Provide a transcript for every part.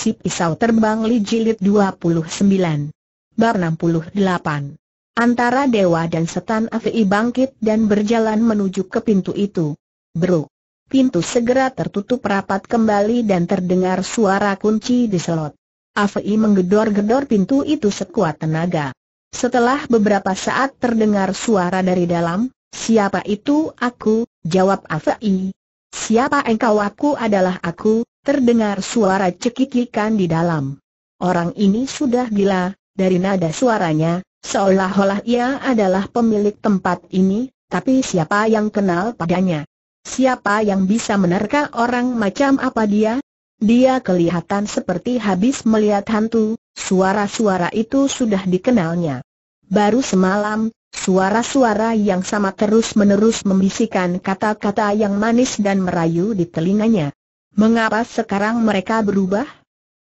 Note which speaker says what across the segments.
Speaker 1: Si Pisau Terbang Li Jilid 29 Bar 68 Antara Dewa dan Setan Afi bangkit dan berjalan menuju ke pintu itu Bro Pintu segera tertutup rapat kembali dan terdengar suara kunci diselot Afi menggedor-gedor pintu itu sekuat tenaga setelah beberapa saat terdengar suara dari dalam, siapa itu aku, jawab Afei. Siapa engkau aku adalah aku, Terdengar suara cekikikan di dalam. Orang ini sudah gila, dari nada suaranya, seolah-olah ia adalah pemilik tempat ini, tapi siapa yang kenal padanya? Siapa yang bisa menerka orang macam apa dia? Dia kelihatan seperti habis melihat hantu, suara-suara itu sudah dikenalnya. Baru semalam, suara-suara yang sama terus-menerus membisikkan kata-kata yang manis dan merayu di telinganya. Mengapa sekarang mereka berubah?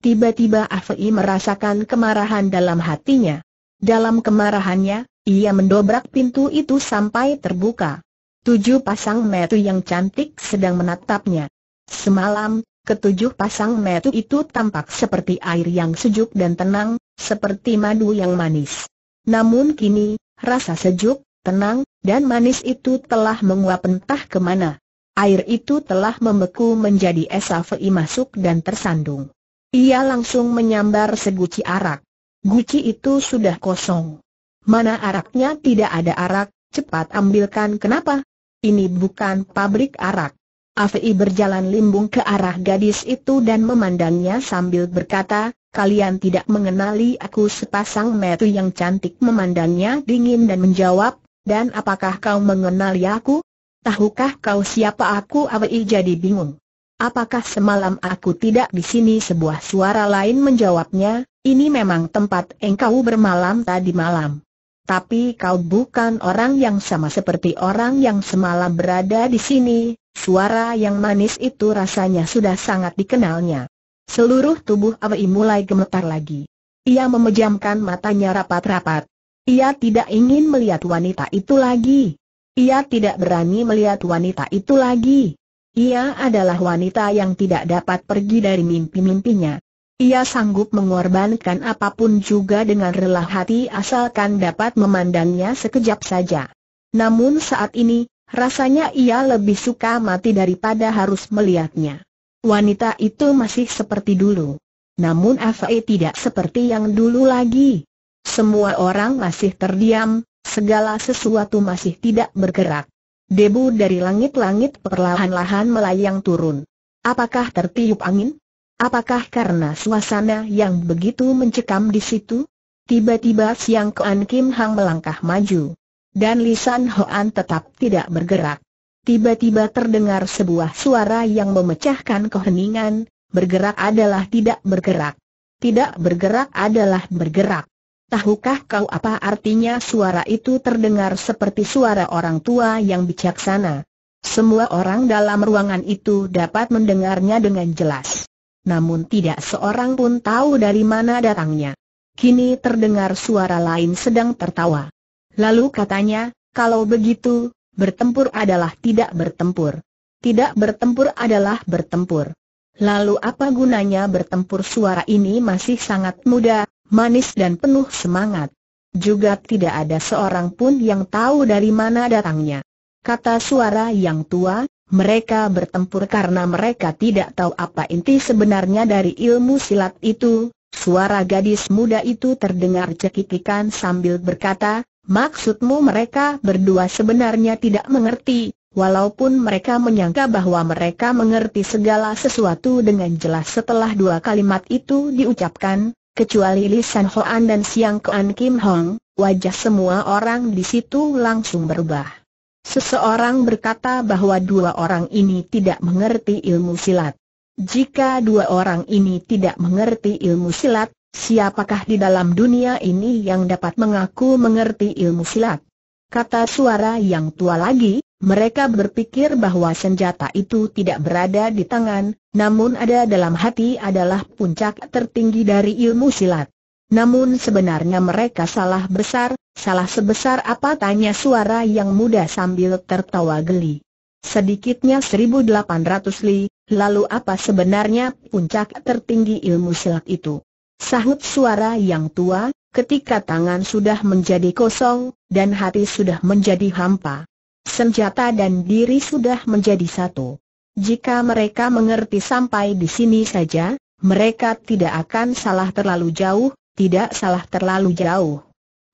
Speaker 1: Tiba-tiba Afei merasakan kemarahan dalam hatinya. Dalam kemarahannya, ia mendobrak pintu itu sampai terbuka. Tujuh pasang metu yang cantik sedang menatapnya. Semalam, ketujuh pasang metu itu tampak seperti air yang sejuk dan tenang, seperti madu yang manis. Namun kini, rasa sejuk, tenang, dan manis itu telah menguap entah kemana air itu telah membeku menjadi esafei masuk dan tersandung. Ia langsung menyambar seguci arak. Guci itu sudah kosong. Mana araknya tidak ada arak, cepat ambilkan kenapa? Ini bukan pabrik arak. Afei berjalan limbung ke arah gadis itu dan memandangnya sambil berkata, kalian tidak mengenali aku sepasang metu yang cantik memandangnya dingin dan menjawab, dan apakah kau mengenali aku? Tahukah kau siapa aku Awei jadi bingung. Apakah semalam aku tidak di sini sebuah suara lain menjawabnya, ini memang tempat engkau bermalam tadi malam. Tapi kau bukan orang yang sama seperti orang yang semalam berada di sini, suara yang manis itu rasanya sudah sangat dikenalnya. Seluruh tubuh Awei mulai gemetar lagi. Ia memejamkan matanya rapat-rapat. Ia tidak ingin melihat wanita itu lagi. Ia tidak berani melihat wanita itu lagi. Ia adalah wanita yang tidak dapat pergi dari mimpi-mimpinya. Ia sanggup mengorbankan apapun juga dengan rela hati asalkan dapat memandangnya sekejap saja. Namun saat ini, rasanya ia lebih suka mati daripada harus melihatnya. Wanita itu masih seperti dulu. Namun Fae tidak seperti yang dulu lagi. Semua orang masih terdiam, Segala sesuatu masih tidak bergerak. Debu dari langit-langit perlahan-lahan melayang turun. Apakah tertiup angin? Apakah karena suasana yang begitu mencekam di situ? Tiba-tiba Siang Kuan Kim Hang melangkah maju. Dan Lisan Hoan tetap tidak bergerak. Tiba-tiba terdengar sebuah suara yang memecahkan keheningan, bergerak adalah tidak bergerak. Tidak bergerak adalah bergerak. Tahukah kau apa artinya suara itu terdengar seperti suara orang tua yang bijaksana? Semua orang dalam ruangan itu dapat mendengarnya dengan jelas. Namun tidak seorang pun tahu dari mana datangnya. Kini terdengar suara lain sedang tertawa. Lalu katanya, kalau begitu, bertempur adalah tidak bertempur. Tidak bertempur adalah bertempur. Lalu apa gunanya bertempur suara ini masih sangat muda, manis dan penuh semangat. Juga tidak ada seorang pun yang tahu dari mana datangnya. Kata suara yang tua, mereka bertempur karena mereka tidak tahu apa inti sebenarnya dari ilmu silat itu. Suara gadis muda itu terdengar cekikikan sambil berkata, maksudmu mereka berdua sebenarnya tidak mengerti, Walaupun mereka menyangka bahwa mereka mengerti segala sesuatu dengan jelas setelah dua kalimat itu diucapkan, kecuali lisan Hoan dan Siang Kuan Kim Hong, wajah semua orang di situ langsung berubah. Seseorang berkata bahwa dua orang ini tidak mengerti ilmu silat. Jika dua orang ini tidak mengerti ilmu silat, siapakah di dalam dunia ini yang dapat mengaku mengerti ilmu silat? Kata suara yang tua lagi, mereka berpikir bahwa senjata itu tidak berada di tangan, namun ada dalam hati adalah puncak tertinggi dari ilmu silat. Namun sebenarnya mereka salah besar, salah sebesar apa tanya suara yang muda sambil tertawa geli. Sedikitnya 1800 li, lalu apa sebenarnya puncak tertinggi ilmu silat itu? Sahut suara yang tua, ketika tangan sudah menjadi kosong, dan hati sudah menjadi hampa. Senjata dan diri sudah menjadi satu. Jika mereka mengerti sampai di sini saja, mereka tidak akan salah terlalu jauh, tidak salah terlalu jauh.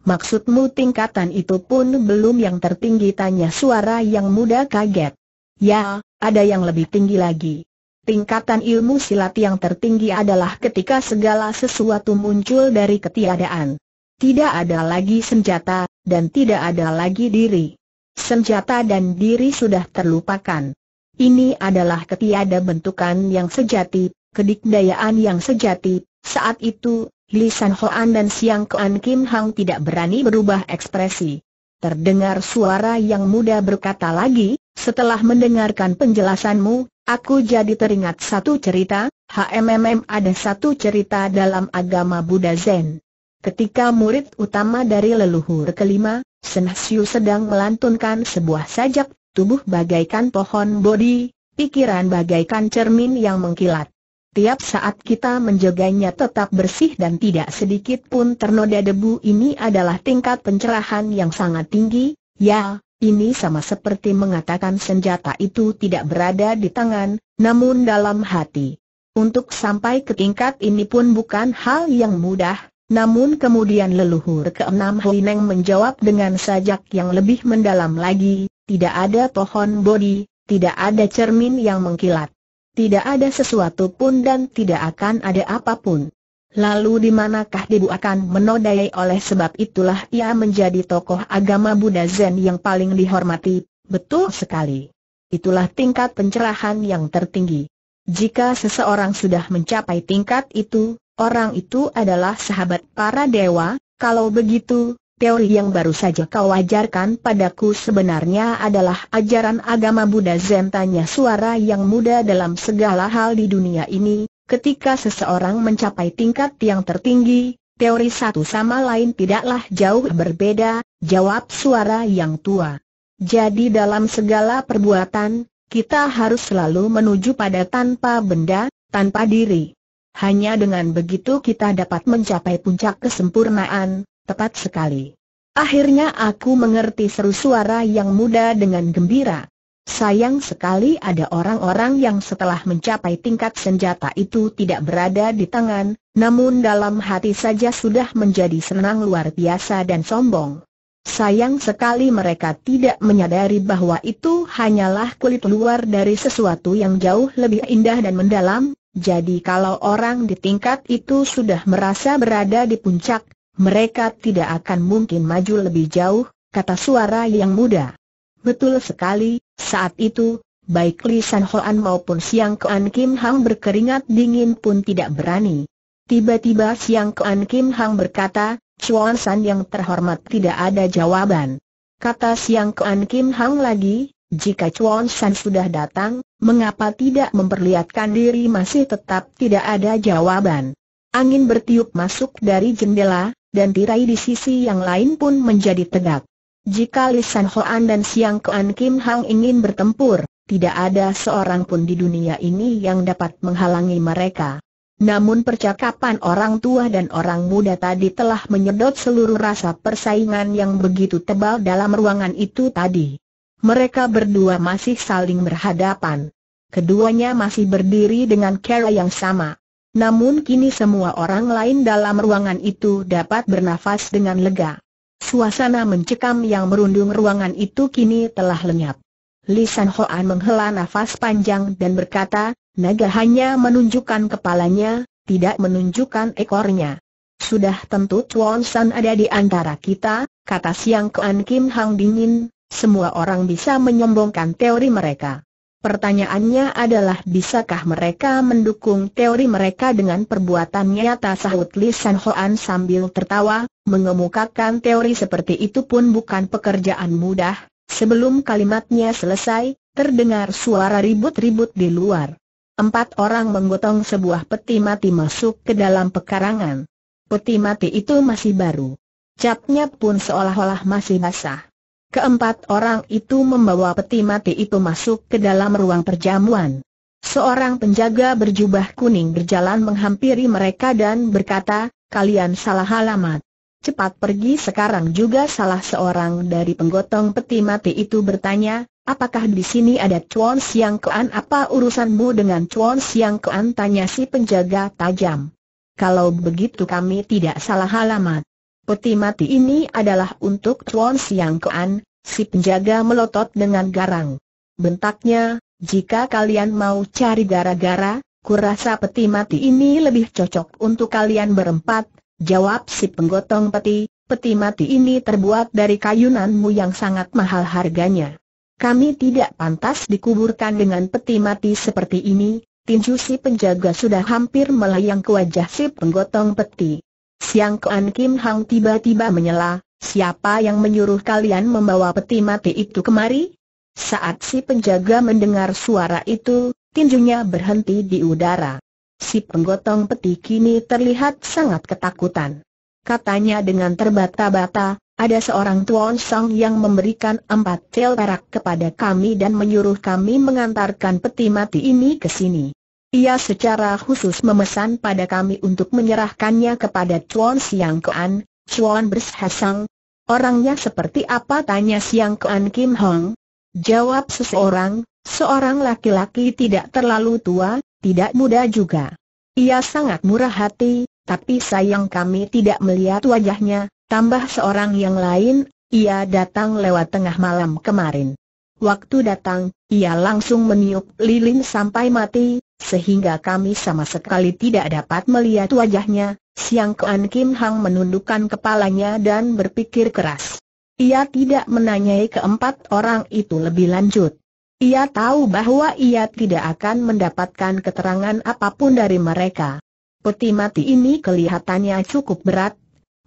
Speaker 1: Maksudmu tingkatan itu pun belum yang tertinggi tanya suara yang muda kaget. Ya, ada yang lebih tinggi lagi. Tingkatan ilmu silat yang tertinggi adalah ketika segala sesuatu muncul dari ketiadaan. Tidak ada lagi senjata, dan tidak ada lagi diri senjata dan diri sudah terlupakan. Ini adalah ketiada bentukan yang sejati, kedikdayaan yang sejati. Saat itu, Li San Hoan dan Siang Kuan Kim Hang tidak berani berubah ekspresi. Terdengar suara yang muda berkata lagi, setelah mendengarkan penjelasanmu, aku jadi teringat satu cerita, HMMM ada satu cerita dalam agama Buddha Zen. Ketika murid utama dari leluhur kelima, Senasius sedang melantunkan sebuah sajak, tubuh bagaikan pohon bodi, pikiran bagaikan cermin yang mengkilat. Tiap saat kita menjaganya tetap bersih dan tidak sedikit pun ternoda debu ini adalah tingkat pencerahan yang sangat tinggi, ya, ini sama seperti mengatakan senjata itu tidak berada di tangan, namun dalam hati. Untuk sampai ke tingkat ini pun bukan hal yang mudah, namun kemudian leluhur keenam Hui Neng menjawab dengan sajak yang lebih mendalam lagi, tidak ada pohon bodi, tidak ada cermin yang mengkilat. Tidak ada sesuatu pun dan tidak akan ada apapun. Lalu di manakah Debu akan menodai oleh sebab itulah ia menjadi tokoh agama Buddha Zen yang paling dihormati, betul sekali. Itulah tingkat pencerahan yang tertinggi. Jika seseorang sudah mencapai tingkat itu, Orang itu adalah sahabat para dewa, kalau begitu, teori yang baru saja kau ajarkan padaku sebenarnya adalah ajaran agama Buddha Zen tanya suara yang muda dalam segala hal di dunia ini, ketika seseorang mencapai tingkat yang tertinggi, teori satu sama lain tidaklah jauh berbeda, jawab suara yang tua. Jadi dalam segala perbuatan, kita harus selalu menuju pada tanpa benda, tanpa diri. Hanya dengan begitu kita dapat mencapai puncak kesempurnaan, tepat sekali. Akhirnya aku mengerti seru suara yang muda dengan gembira. Sayang sekali ada orang-orang yang setelah mencapai tingkat senjata itu tidak berada di tangan, namun dalam hati saja sudah menjadi senang luar biasa dan sombong. Sayang sekali mereka tidak menyadari bahwa itu hanyalah kulit luar dari sesuatu yang jauh lebih indah dan mendalam, jadi kalau orang di tingkat itu sudah merasa berada di puncak, mereka tidak akan mungkin maju lebih jauh, kata suara yang muda. Betul sekali, saat itu, baik Li San Hoan maupun Siang Kuan Kim Hang berkeringat dingin pun tidak berani. Tiba-tiba Siang Kuan Kim Hang berkata, Chuan San yang terhormat tidak ada jawaban. Kata Siang Kuan Kim Hang lagi, jika Chuan San sudah datang, mengapa tidak memperlihatkan diri masih tetap tidak ada jawaban. Angin bertiup masuk dari jendela, dan tirai di sisi yang lain pun menjadi tegak. Jika Li Hoan dan Siang Kuan Kim Hang ingin bertempur, tidak ada seorang pun di dunia ini yang dapat menghalangi mereka. Namun percakapan orang tua dan orang muda tadi telah menyedot seluruh rasa persaingan yang begitu tebal dalam ruangan itu tadi. Mereka berdua masih saling berhadapan. Keduanya masih berdiri dengan cara yang sama. Namun kini semua orang lain dalam ruangan itu dapat bernafas dengan lega. Suasana mencekam yang merundung ruangan itu kini telah lenyap. Lisan Hoan menghela nafas panjang dan berkata, naga hanya menunjukkan kepalanya, tidak menunjukkan ekornya. Sudah tentu Chuan San ada di antara kita, kata Siang Kean Kim Hang dingin, semua orang bisa menyombongkan teori mereka. Pertanyaannya adalah bisakah mereka mendukung teori mereka dengan perbuatan nyata sahut Li San Hoan sambil tertawa, mengemukakan teori seperti itu pun bukan pekerjaan mudah, sebelum kalimatnya selesai, terdengar suara ribut-ribut di luar. Empat orang menggotong sebuah peti mati masuk ke dalam pekarangan. Peti mati itu masih baru. Capnya pun seolah-olah masih basah. Keempat orang itu membawa peti mati itu masuk ke dalam ruang perjamuan. Seorang penjaga berjubah kuning berjalan menghampiri mereka dan berkata, kalian salah alamat. Cepat pergi sekarang juga salah seorang dari penggotong peti mati itu bertanya, apakah di sini ada Chuan Siang Kuan apa urusanmu dengan Chuan Siang Kuan tanya si penjaga tajam. Kalau begitu kami tidak salah alamat. Peti mati ini adalah untuk Chuan Siang Kean, si penjaga melotot dengan garang. Bentaknya, jika kalian mau cari gara-gara, kurasa peti mati ini lebih cocok untuk kalian berempat, jawab si penggotong peti, peti mati ini terbuat dari kayunanmu yang sangat mahal harganya. Kami tidak pantas dikuburkan dengan peti mati seperti ini, tinju si penjaga sudah hampir melayang ke wajah si penggotong peti. Siang Kuan Kim Hang tiba-tiba menyela, siapa yang menyuruh kalian membawa peti mati itu kemari? Saat si penjaga mendengar suara itu, tinjunya berhenti di udara. Si penggotong peti kini terlihat sangat ketakutan. Katanya dengan terbata-bata, ada seorang tuan sang yang memberikan empat tel perak kepada kami dan menyuruh kami mengantarkan peti mati ini ke sini. Ia secara khusus memesan pada kami untuk menyerahkannya kepada Chuan Siang Kuan, Chuan bershasang. Orangnya seperti apa tanya Siang Kuan Kim Hong? Jawab seseorang, seorang laki-laki tidak terlalu tua, tidak muda juga. Ia sangat murah hati, tapi sayang kami tidak melihat wajahnya, tambah seorang yang lain, ia datang lewat tengah malam kemarin. Waktu datang, ia langsung meniup lilin sampai mati, sehingga kami sama sekali tidak dapat melihat wajahnya, Siang Kuan Kim Hang menundukkan kepalanya dan berpikir keras. Ia tidak menanyai keempat orang itu lebih lanjut. Ia tahu bahwa ia tidak akan mendapatkan keterangan apapun dari mereka. Peti mati ini kelihatannya cukup berat.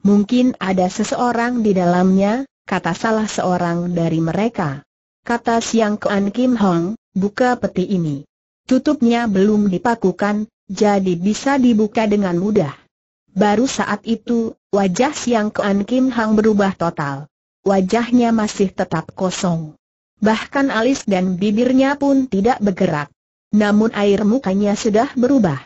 Speaker 1: Mungkin ada seseorang di dalamnya, kata salah seorang dari mereka. Kata Siang Kuan Kim Hong, buka peti ini tutupnya belum dipakukan, jadi bisa dibuka dengan mudah. Baru saat itu, wajah Siang Kuan Kim Hang berubah total. Wajahnya masih tetap kosong. Bahkan alis dan bibirnya pun tidak bergerak. Namun air mukanya sudah berubah.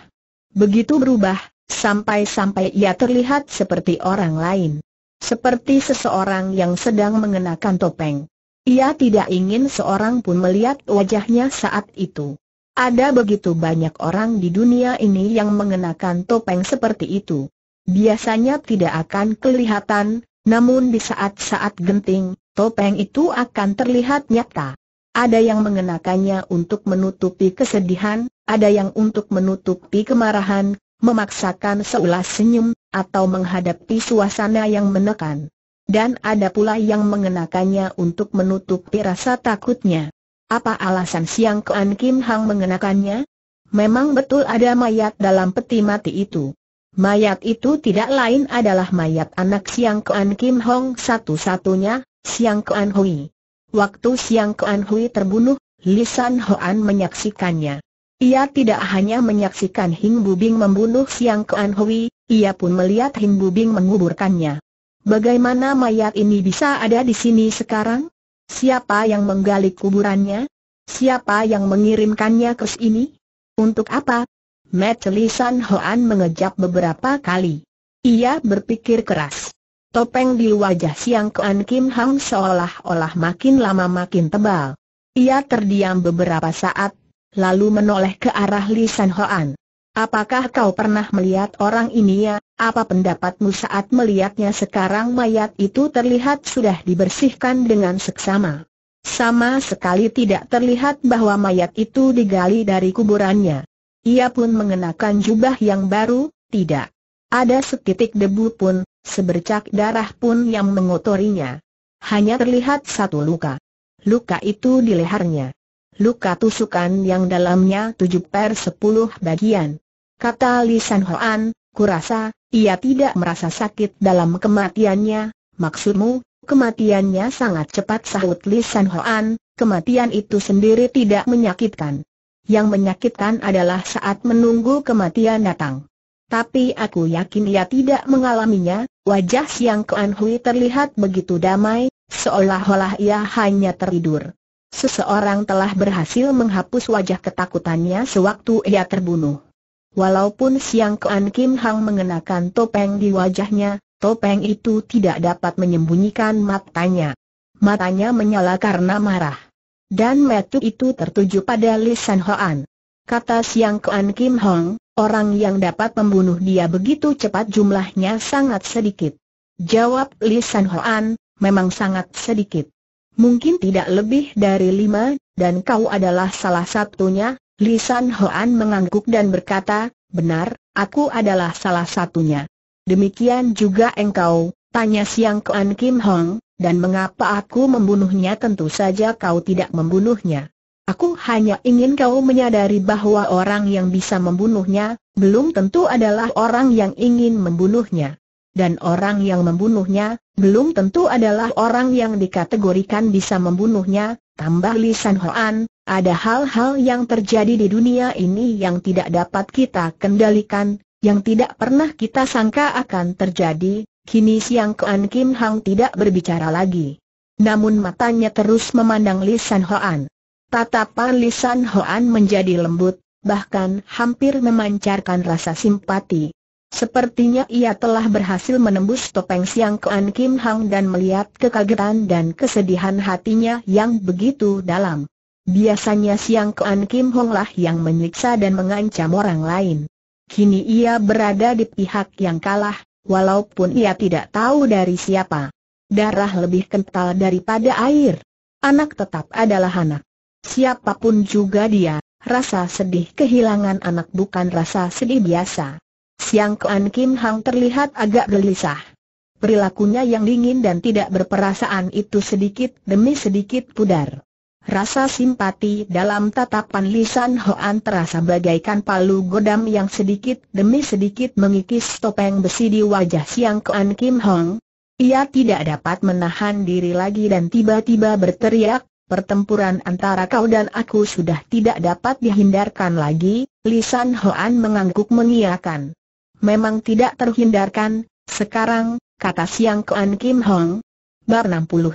Speaker 1: Begitu berubah, sampai-sampai ia terlihat seperti orang lain. Seperti seseorang yang sedang mengenakan topeng. Ia tidak ingin seorang pun melihat wajahnya saat itu. Ada begitu banyak orang di dunia ini yang mengenakan topeng seperti itu. Biasanya tidak akan kelihatan, namun di saat-saat genting, topeng itu akan terlihat nyata. Ada yang mengenakannya untuk menutupi kesedihan, ada yang untuk menutupi kemarahan, memaksakan seulas senyum, atau menghadapi suasana yang menekan. Dan ada pula yang mengenakannya untuk menutupi rasa takutnya. Apa alasan Siang Kuan Kim Hang mengenakannya? Memang betul ada mayat dalam peti mati itu. Mayat itu tidak lain adalah mayat anak Siang Kuan Kim Hong satu-satunya, Siang Kuan Hui. Waktu Siang Kuan Hui terbunuh, Lisan Hoan menyaksikannya. Ia tidak hanya menyaksikan Hing Bubing membunuh Siang Kuan Hui, ia pun melihat Hing Bubing menguburkannya. Bagaimana mayat ini bisa ada di sini sekarang? Siapa yang menggali kuburannya? Siapa yang mengirimkannya ke sini? Untuk apa? Metelisan San Hoan mengejap beberapa kali. Ia berpikir keras. Topeng di wajah Siang Kuan Kim Hang seolah-olah makin lama makin tebal. Ia terdiam beberapa saat, lalu menoleh ke arah Lisan Hoan. Apakah kau pernah melihat orang ini ya? Apa pendapatmu saat melihatnya sekarang mayat itu terlihat sudah dibersihkan dengan seksama. Sama sekali tidak terlihat bahwa mayat itu digali dari kuburannya. Ia pun mengenakan jubah yang baru, tidak. Ada setitik debu pun, sebercak darah pun yang mengotorinya. Hanya terlihat satu luka. Luka itu di lehernya luka tusukan yang dalamnya tujuh per sepuluh bagian. Kata Li Hoan, kurasa, ia tidak merasa sakit dalam kematiannya, maksudmu, kematiannya sangat cepat sahut Li Hoan, kematian itu sendiri tidak menyakitkan. Yang menyakitkan adalah saat menunggu kematian datang. Tapi aku yakin ia tidak mengalaminya, wajah Siang Kuan Hui terlihat begitu damai, seolah-olah ia hanya tertidur. Seseorang telah berhasil menghapus wajah ketakutannya sewaktu ia terbunuh. Walaupun Siang Kean Kim Hang mengenakan topeng di wajahnya, topeng itu tidak dapat menyembunyikan matanya. Matanya menyala karena marah. Dan metu itu tertuju pada Li San Hoan. Kata Siang Kean Kim Hong, orang yang dapat membunuh dia begitu cepat jumlahnya sangat sedikit. Jawab Li San Hoan, memang sangat sedikit mungkin tidak lebih dari lima, dan kau adalah salah satunya, Lisan Hoan mengangguk dan berkata, benar, aku adalah salah satunya. Demikian juga engkau, tanya Siang Kuan Kim Hong, dan mengapa aku membunuhnya tentu saja kau tidak membunuhnya. Aku hanya ingin kau menyadari bahwa orang yang bisa membunuhnya, belum tentu adalah orang yang ingin membunuhnya dan orang yang membunuhnya, belum tentu adalah orang yang dikategorikan bisa membunuhnya, tambah Li San Hoan, ada hal-hal yang terjadi di dunia ini yang tidak dapat kita kendalikan, yang tidak pernah kita sangka akan terjadi, kini Siang Kuan Kim Hang tidak berbicara lagi. Namun matanya terus memandang Li San Hoan. Tatapan Li San Hoan menjadi lembut, bahkan hampir memancarkan rasa simpati. Sepertinya ia telah berhasil menembus topeng Siang Kean Kim Hang dan melihat kekagetan dan kesedihan hatinya yang begitu dalam. Biasanya Siang Kean Kim Hong lah yang menyiksa dan mengancam orang lain. Kini ia berada di pihak yang kalah, walaupun ia tidak tahu dari siapa. Darah lebih kental daripada air. Anak tetap adalah anak. Siapapun juga dia, rasa sedih kehilangan anak bukan rasa sedih biasa. Siang Kuan Kim Hang terlihat agak gelisah. Perilakunya yang dingin dan tidak berperasaan itu sedikit demi sedikit pudar. Rasa simpati dalam tatapan Lisan Hoan terasa bagaikan palu godam yang sedikit demi sedikit mengikis topeng besi di wajah Siang Kuan Kim Hong. Ia tidak dapat menahan diri lagi dan tiba-tiba berteriak, pertempuran antara kau dan aku sudah tidak dapat dihindarkan lagi, Lisan Hoan mengangguk mengiakan. Memang tidak terhindarkan, sekarang, kata Siang Kuan Kim Hong. Bar 69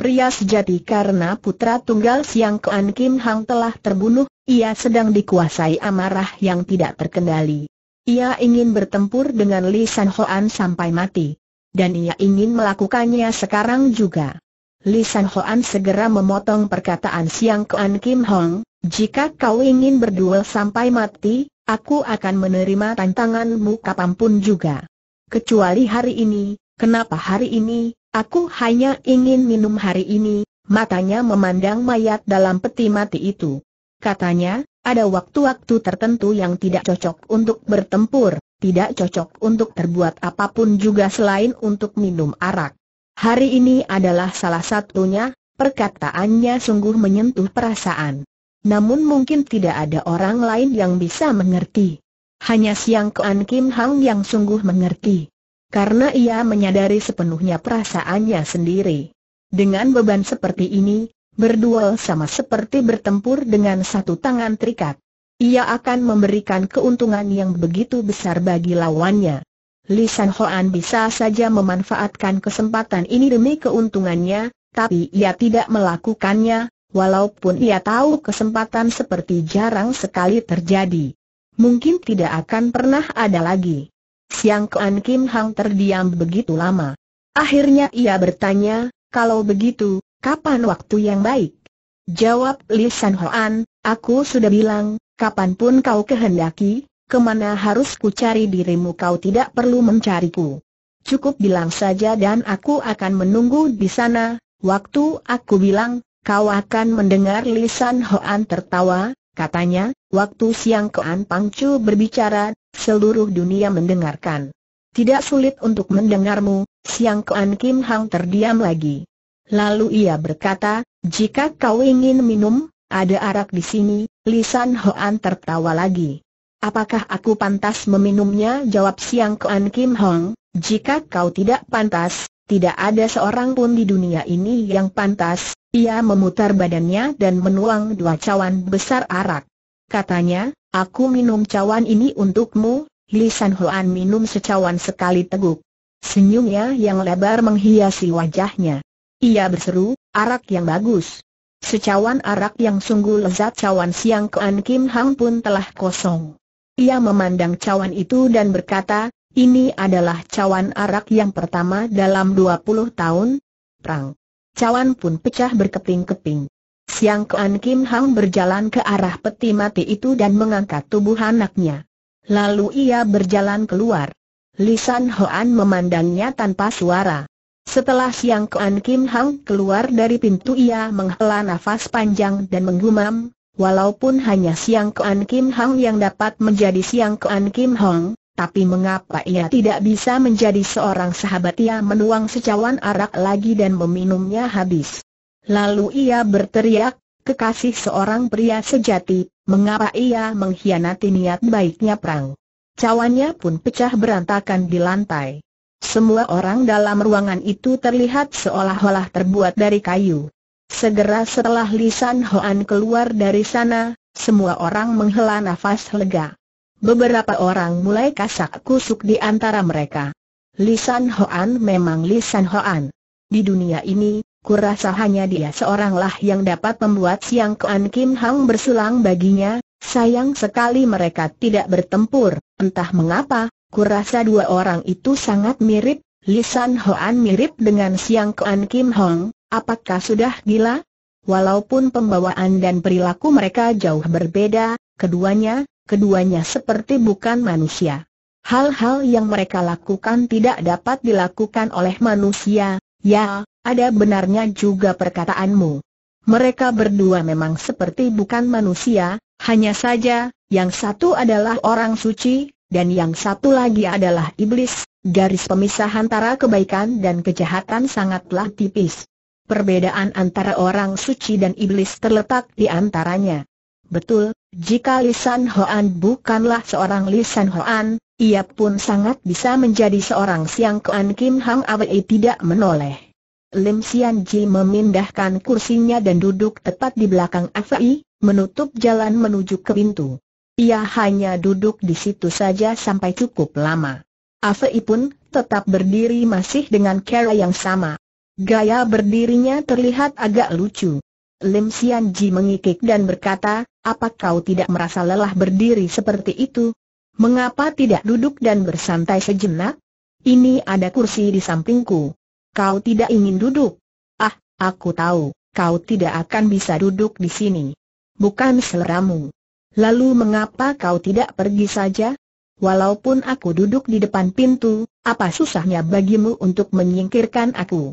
Speaker 1: Pria sejati karena putra tunggal Siang Kuan Kim Hong telah terbunuh, ia sedang dikuasai amarah yang tidak terkendali. Ia ingin bertempur dengan Li San Hoan sampai mati. Dan ia ingin melakukannya sekarang juga. Li San Hoan segera memotong perkataan Siang Kuan Kim Hong, jika kau ingin berduel sampai mati, Aku akan menerima tantanganmu kapanpun juga. Kecuali hari ini, kenapa hari ini, aku hanya ingin minum hari ini, matanya memandang mayat dalam peti mati itu. Katanya, ada waktu-waktu tertentu yang tidak cocok untuk bertempur, tidak cocok untuk terbuat apapun juga selain untuk minum arak. Hari ini adalah salah satunya, perkataannya sungguh menyentuh perasaan namun mungkin tidak ada orang lain yang bisa mengerti. Hanya Siang Kuan Kim Hang yang sungguh mengerti. Karena ia menyadari sepenuhnya perasaannya sendiri. Dengan beban seperti ini, berduel sama seperti bertempur dengan satu tangan terikat. Ia akan memberikan keuntungan yang begitu besar bagi lawannya. Li San Hoan bisa saja memanfaatkan kesempatan ini demi keuntungannya, tapi ia tidak melakukannya, walaupun ia tahu kesempatan seperti jarang sekali terjadi. Mungkin tidak akan pernah ada lagi. Siang Kuan Kim Hang terdiam begitu lama. Akhirnya ia bertanya, kalau begitu, kapan waktu yang baik? Jawab Li San Hoan, aku sudah bilang, kapanpun kau kehendaki, kemana harus ku cari dirimu kau tidak perlu mencariku. Cukup bilang saja dan aku akan menunggu di sana, waktu aku bilang, Kau akan mendengar lisan Hoan tertawa, katanya, waktu siang Koan Pangcu berbicara, seluruh dunia mendengarkan. Tidak sulit untuk mendengarmu, siang Koan Kim Hang terdiam lagi. Lalu ia berkata, jika kau ingin minum, ada arak di sini, lisan Hoan tertawa lagi. Apakah aku pantas meminumnya? Jawab siang Koan Kim Hong, jika kau tidak pantas, tidak ada seorang pun di dunia ini yang pantas, ia memutar badannya dan menuang dua cawan besar arak. Katanya, aku minum cawan ini untukmu, Li San Hoan minum secawan sekali teguk. Senyumnya yang lebar menghiasi wajahnya. Ia berseru, arak yang bagus. Secawan arak yang sungguh lezat cawan siang Koan Kim Hang pun telah kosong. Ia memandang cawan itu dan berkata, ini adalah cawan arak yang pertama dalam 20 tahun. Perang cawan pun pecah berkeping-keping. Siang Kean Kim Hang berjalan ke arah peti mati itu dan mengangkat tubuh anaknya. Lalu ia berjalan keluar. Lisan Hoan memandangnya tanpa suara. Setelah Siang Kean Kim Hang keluar dari pintu ia menghela nafas panjang dan menggumam, walaupun hanya Siang Kean Kim Hang yang dapat menjadi Siang Kean Kim Hong, tapi mengapa ia tidak bisa menjadi seorang sahabat ia menuang secawan arak lagi dan meminumnya habis. Lalu ia berteriak, kekasih seorang pria sejati, mengapa ia mengkhianati niat baiknya perang. Cawannya pun pecah berantakan di lantai. Semua orang dalam ruangan itu terlihat seolah-olah terbuat dari kayu. Segera setelah Lisan Hoan keluar dari sana, semua orang menghela nafas lega. Beberapa orang mulai kasak kusuk di antara mereka. Lisan Hoan memang Lisan Hoan. Di dunia ini, kurasa hanya dia seoranglah yang dapat membuat Siang Kuan Kim Hang bersulang baginya, sayang sekali mereka tidak bertempur, entah mengapa, kurasa dua orang itu sangat mirip, Lisan Hoan mirip dengan Siang Kuan Kim Hang. apakah sudah gila? Walaupun pembawaan dan perilaku mereka jauh berbeda, keduanya, keduanya seperti bukan manusia. Hal-hal yang mereka lakukan tidak dapat dilakukan oleh manusia, ya, ada benarnya juga perkataanmu. Mereka berdua memang seperti bukan manusia, hanya saja, yang satu adalah orang suci, dan yang satu lagi adalah iblis, garis pemisah antara kebaikan dan kejahatan sangatlah tipis. Perbedaan antara orang suci dan iblis terletak di antaranya. Betul, jika Lisan Hoan bukanlah seorang Lisan Hoan, ia pun sangat bisa menjadi seorang Siang Kuan Kim Hang Awei tidak menoleh. Lim Sian Ji memindahkan kursinya dan duduk tepat di belakang Awei, menutup jalan menuju ke pintu. Ia hanya duduk di situ saja sampai cukup lama. Awei pun tetap berdiri masih dengan cara yang sama. Gaya berdirinya terlihat agak lucu. Lim Sian Ji mengikik dan berkata, apa kau tidak merasa lelah berdiri seperti itu? Mengapa tidak duduk dan bersantai sejenak? Ini ada kursi di sampingku. Kau tidak ingin duduk? Ah, aku tahu, kau tidak akan bisa duduk di sini. Bukan seleramu. Lalu mengapa kau tidak pergi saja? Walaupun aku duduk di depan pintu, apa susahnya bagimu untuk menyingkirkan aku?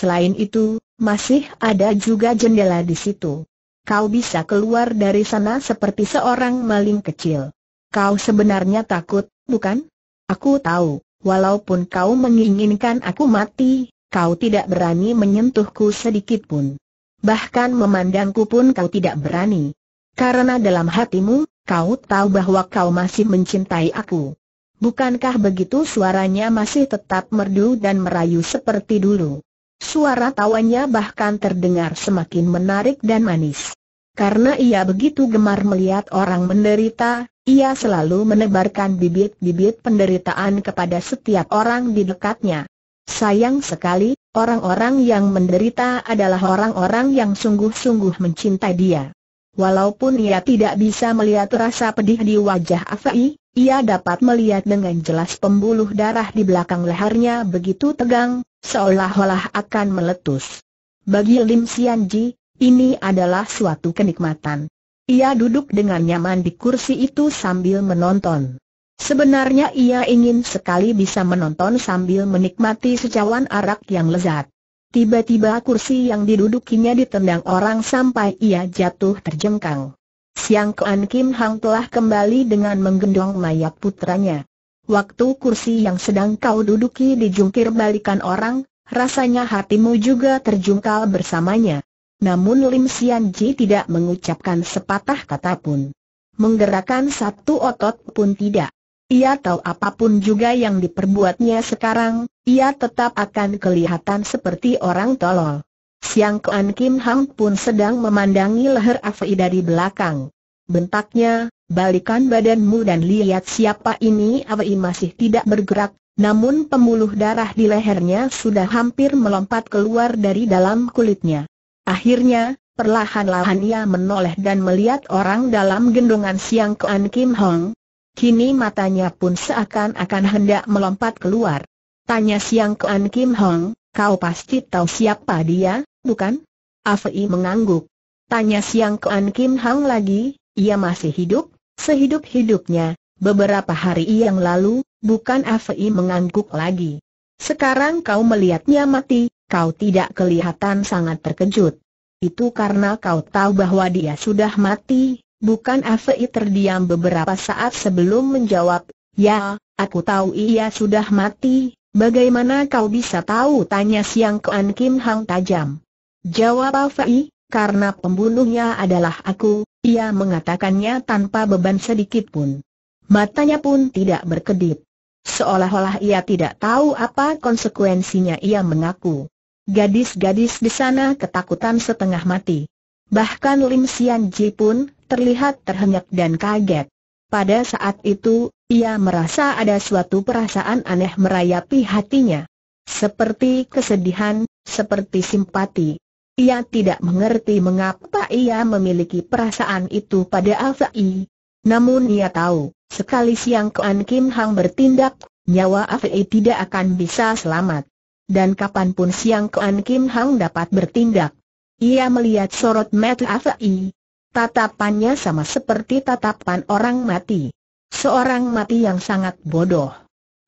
Speaker 1: Selain itu, masih ada juga jendela di situ. Kau bisa keluar dari sana seperti seorang maling kecil. Kau sebenarnya takut, bukan? Aku tahu, walaupun kau menginginkan aku mati, kau tidak berani menyentuhku sedikitpun. Bahkan memandangku pun kau tidak berani. Karena dalam hatimu, kau tahu bahwa kau masih mencintai aku. Bukankah begitu suaranya masih tetap merdu dan merayu seperti dulu? Suara tawanya bahkan terdengar semakin menarik dan manis. Karena ia begitu gemar melihat orang menderita, ia selalu menebarkan bibit-bibit penderitaan kepada setiap orang di dekatnya. Sayang sekali, orang-orang yang menderita adalah orang-orang yang sungguh-sungguh mencintai dia. Walaupun ia tidak bisa melihat rasa pedih di wajah Afai, ia dapat melihat dengan jelas pembuluh darah di belakang lehernya begitu tegang, Seolah-olah akan meletus. Bagi Lim Sian Ji, ini adalah suatu kenikmatan. Ia duduk dengan nyaman di kursi itu sambil menonton. Sebenarnya ia ingin sekali bisa menonton sambil menikmati secawan arak yang lezat. Tiba-tiba kursi yang didudukinya ditendang orang sampai ia jatuh terjengkang. Siang Kuan Kim Hang telah kembali dengan menggendong mayat putranya waktu kursi yang sedang kau duduki dijungkir balikan orang, rasanya hatimu juga terjungkal bersamanya. Namun Lim Sian Ji tidak mengucapkan sepatah kata pun. Menggerakkan satu otot pun tidak. Ia tahu apapun juga yang diperbuatnya sekarang, ia tetap akan kelihatan seperti orang tolol. Siang Kuan Kim Hang pun sedang memandangi leher Afi dari belakang. Bentaknya, Balikan badanmu dan lihat siapa ini Awi masih tidak bergerak, namun pemuluh darah di lehernya sudah hampir melompat keluar dari dalam kulitnya. Akhirnya, perlahan-lahan ia menoleh dan melihat orang dalam gendongan siang Kean Kim Hong. Kini matanya pun seakan-akan hendak melompat keluar. Tanya siang Kean Kim Hong, kau pasti tahu siapa dia, bukan? Afei mengangguk. Tanya siang Kean Kim Hong lagi, ia masih hidup? Sehidup-hidupnya, beberapa hari yang lalu, bukan Afei mengangguk lagi. Sekarang kau melihatnya mati, kau tidak kelihatan sangat terkejut. Itu karena kau tahu bahwa dia sudah mati, bukan Afei terdiam beberapa saat sebelum menjawab, Ya, aku tahu ia sudah mati, bagaimana kau bisa tahu? Tanya Siang Kean Kim Hang tajam. Jawab Afei, karena pembunuhnya adalah aku, ia mengatakannya tanpa beban sedikit pun. Matanya pun tidak berkedip. Seolah-olah ia tidak tahu apa konsekuensinya ia mengaku. Gadis-gadis di sana ketakutan setengah mati. Bahkan Lim Sian Ji pun terlihat terhenyak dan kaget. Pada saat itu, ia merasa ada suatu perasaan aneh merayapi hatinya. Seperti kesedihan, seperti simpati, ia tidak mengerti mengapa ia memiliki perasaan itu pada Afei. Namun ia tahu, sekali siang Kuan Kim Hang bertindak, nyawa Afei tidak akan bisa selamat. Dan kapanpun siang Kuan Kim Hang dapat bertindak. Ia melihat sorot mata Afei. Tatapannya sama seperti tatapan orang mati. Seorang mati yang sangat bodoh.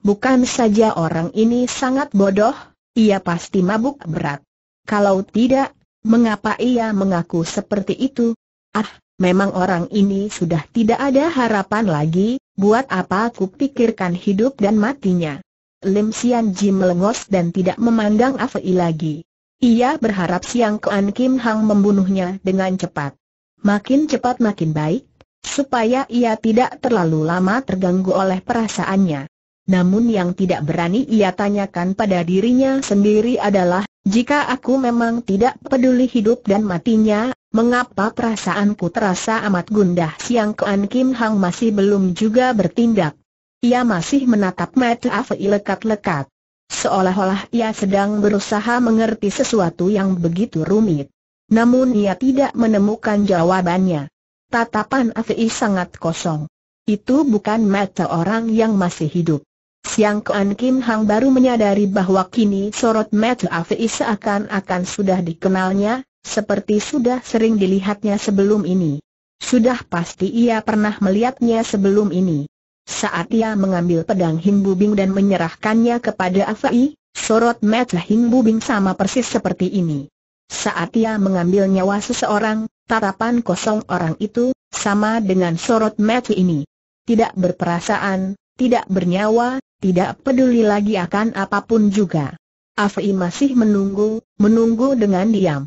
Speaker 1: Bukan saja orang ini sangat bodoh, ia pasti mabuk berat. Kalau tidak, Mengapa ia mengaku seperti itu? Ah, memang orang ini sudah tidak ada harapan lagi, buat apa aku pikirkan hidup dan matinya? Lim Sian Ji melengos dan tidak memandang Afei lagi. Ia berharap Siang Kuan Kim Hang membunuhnya dengan cepat. Makin cepat makin baik, supaya ia tidak terlalu lama terganggu oleh perasaannya. Namun yang tidak berani ia tanyakan pada dirinya sendiri adalah, jika aku memang tidak peduli hidup dan matinya, mengapa perasaanku terasa amat gundah siang Kuan Kim Hang masih belum juga bertindak. Ia masih menatap mata Afei lekat-lekat. Seolah-olah ia sedang berusaha mengerti sesuatu yang begitu rumit. Namun ia tidak menemukan jawabannya. Tatapan Afei sangat kosong. Itu bukan mata orang yang masih hidup. Siang Kuan Kim Hang baru menyadari bahwa kini sorot mata Afi seakan-akan sudah dikenalnya, seperti sudah sering dilihatnya sebelum ini. Sudah pasti ia pernah melihatnya sebelum ini. Saat ia mengambil pedang Hing Bubing dan menyerahkannya kepada Afai, sorot mata Bubing sama persis seperti ini. Saat ia mengambil nyawa seseorang, tatapan kosong orang itu, sama dengan sorot mata ini. Tidak berperasaan, tidak bernyawa, tidak peduli lagi akan apapun juga. Afi masih menunggu, menunggu dengan diam.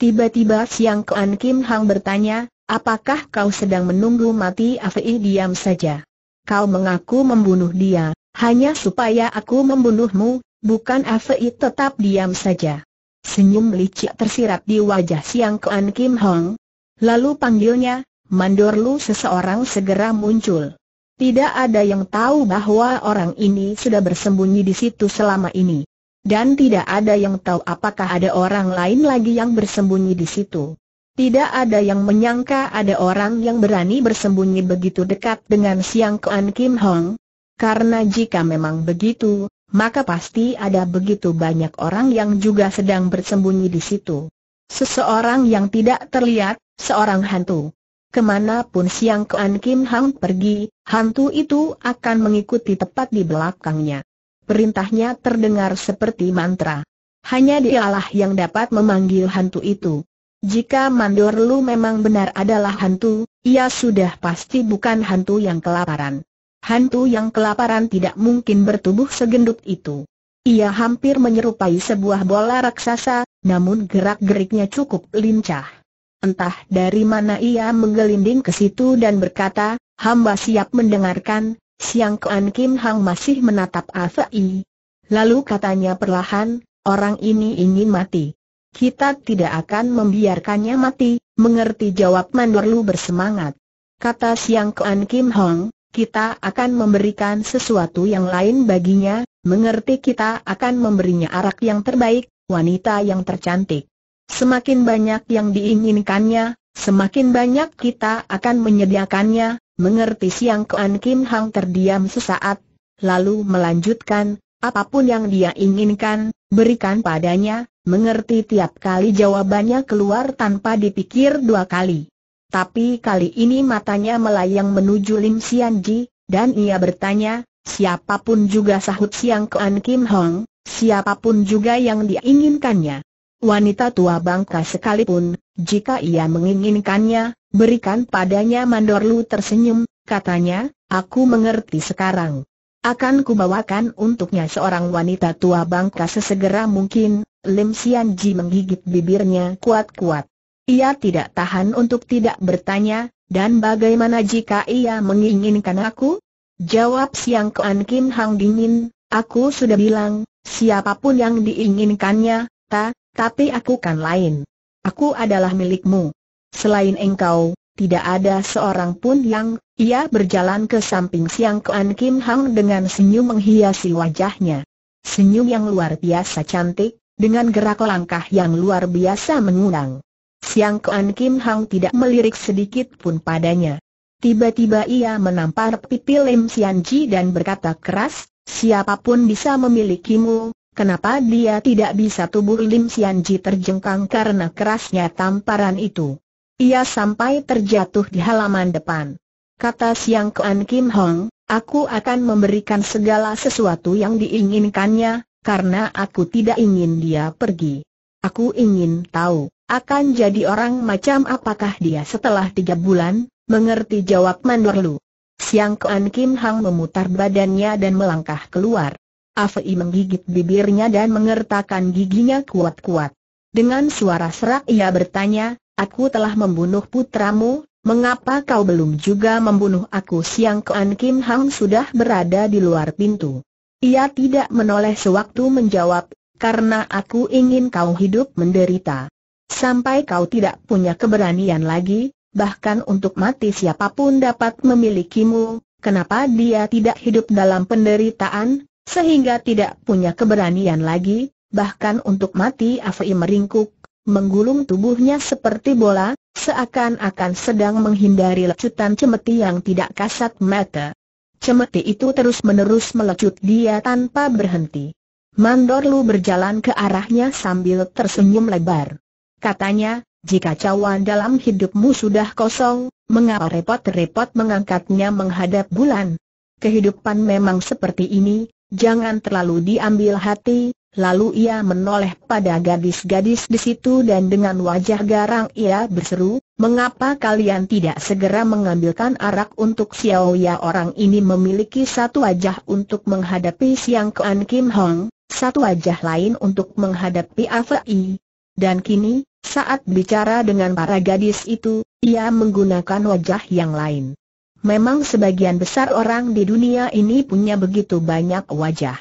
Speaker 1: Tiba-tiba Siang Kuan Kim Hang bertanya, apakah kau sedang menunggu mati Afi diam saja? Kau mengaku membunuh dia, hanya supaya aku membunuhmu, bukan Afi tetap diam saja. Senyum licik tersirat di wajah Siang Kuan Kim Hong. Lalu panggilnya, Mandor Lu seseorang segera muncul. Tidak ada yang tahu bahwa orang ini sudah bersembunyi di situ selama ini. Dan tidak ada yang tahu apakah ada orang lain lagi yang bersembunyi di situ. Tidak ada yang menyangka ada orang yang berani bersembunyi begitu dekat dengan Siang Kuan Kim Hong. Karena jika memang begitu, maka pasti ada begitu banyak orang yang juga sedang bersembunyi di situ. Seseorang yang tidak terlihat, seorang hantu. Kemanapun Siang Kean Kim Hang pergi, hantu itu akan mengikuti tepat di belakangnya. Perintahnya terdengar seperti mantra. Hanya dialah yang dapat memanggil hantu itu. Jika Mandor Lu memang benar adalah hantu, ia sudah pasti bukan hantu yang kelaparan. Hantu yang kelaparan tidak mungkin bertubuh segendut itu. Ia hampir menyerupai sebuah bola raksasa, namun gerak-geriknya cukup lincah. Entah dari mana ia menggelinding ke situ dan berkata, hamba siap mendengarkan, Siang Kean Kim Hang masih menatap Afei. Lalu katanya perlahan, orang ini ingin mati. Kita tidak akan membiarkannya mati, mengerti jawab Mandorlu bersemangat. Kata Siang Kean Kim Hong, kita akan memberikan sesuatu yang lain baginya, mengerti kita akan memberinya arak yang terbaik, wanita yang tercantik. Semakin banyak yang diinginkannya, semakin banyak kita akan menyediakannya, mengerti siang kean Kim Hang terdiam sesaat, lalu melanjutkan, apapun yang dia inginkan, berikan padanya, mengerti tiap kali jawabannya keluar tanpa dipikir dua kali. Tapi kali ini matanya melayang menuju Lim Sian Ji, dan ia bertanya, siapapun juga sahut siang kean Kim Hong, siapapun juga yang diinginkannya wanita tua bangka sekalipun, jika ia menginginkannya, berikan padanya Lu tersenyum, katanya, aku mengerti sekarang. Akan kubawakan untuknya seorang wanita tua bangka sesegera mungkin, Lim Sian Ji menggigit bibirnya kuat-kuat. Ia tidak tahan untuk tidak bertanya, dan bagaimana jika ia menginginkan aku? Jawab Siang Kuan Kim Hang dingin, aku sudah bilang, siapapun yang diinginkannya, tak? Tapi aku kan lain. Aku adalah milikmu. Selain engkau, tidak ada seorang pun yang, ia berjalan ke samping Siang Kuan Kim Hang dengan senyum menghiasi wajahnya. Senyum yang luar biasa cantik, dengan gerak langkah yang luar biasa mengundang. Siang Kuan Kim Hang tidak melirik sedikit pun padanya. Tiba-tiba ia menampar pipi Lim Sian Ji dan berkata keras, siapapun bisa memilikimu, Kenapa dia tidak bisa tubuh Lim Sianji terjengkang karena kerasnya tamparan itu? Ia sampai terjatuh di halaman depan. Kata Siang Kuan Kim Hong, aku akan memberikan segala sesuatu yang diinginkannya, karena aku tidak ingin dia pergi. Aku ingin tahu, akan jadi orang macam apakah dia setelah tiga bulan, mengerti jawab Lu. Siang Kuan Kim Hong memutar badannya dan melangkah keluar. Afei menggigit bibirnya dan mengertakkan giginya kuat-kuat. Dengan suara serak ia bertanya, aku telah membunuh putramu, mengapa kau belum juga membunuh aku? Siang Kuan Kim Hang sudah berada di luar pintu. Ia tidak menoleh sewaktu menjawab, karena aku ingin kau hidup menderita. Sampai kau tidak punya keberanian lagi, bahkan untuk mati siapapun dapat memilikimu, kenapa dia tidak hidup dalam penderitaan, sehingga tidak punya keberanian lagi, bahkan untuk mati Afi meringkuk, menggulung tubuhnya seperti bola, seakan-akan sedang menghindari lecutan cemeti yang tidak kasat mata. Cemeti itu terus-menerus melecut dia tanpa berhenti. Mandorlu berjalan ke arahnya sambil tersenyum lebar. Katanya, jika cawan dalam hidupmu sudah kosong, mengapa repot-repot mengangkatnya menghadap bulan? Kehidupan memang seperti ini, Jangan terlalu diambil hati, lalu ia menoleh pada gadis-gadis di situ dan dengan wajah garang ia berseru, Mengapa kalian tidak segera mengambilkan arak untuk Xiao Ya orang ini memiliki satu wajah untuk menghadapi Siang Kuan Kim Hong, satu wajah lain untuk menghadapi Afei. Dan kini, saat bicara dengan para gadis itu, ia menggunakan wajah yang lain. Memang sebagian besar orang di dunia ini punya begitu banyak wajah.